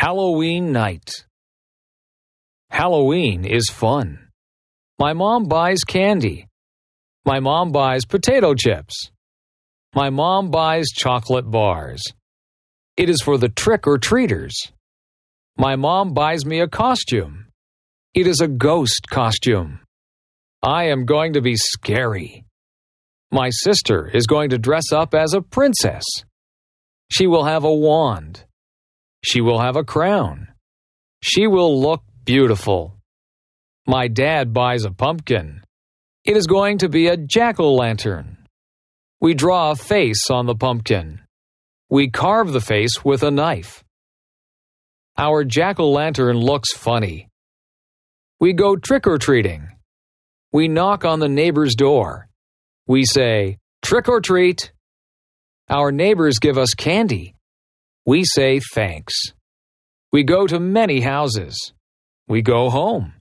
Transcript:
Halloween night. Halloween is fun. My mom buys candy. My mom buys potato chips. My mom buys chocolate bars. It is for the trick or treaters. My mom buys me a costume. It is a ghost costume. I am going to be scary. My sister is going to dress up as a princess. She will have a wand. She will have a crown. She will look beautiful. My dad buys a pumpkin. It is going to be a jack o' lantern. We draw a face on the pumpkin. We carve the face with a knife. Our jack o' lantern looks funny. We go trick or treating. We knock on the neighbor's door. We say, Trick or treat! Our neighbors give us candy we say thanks. We go to many houses. We go home.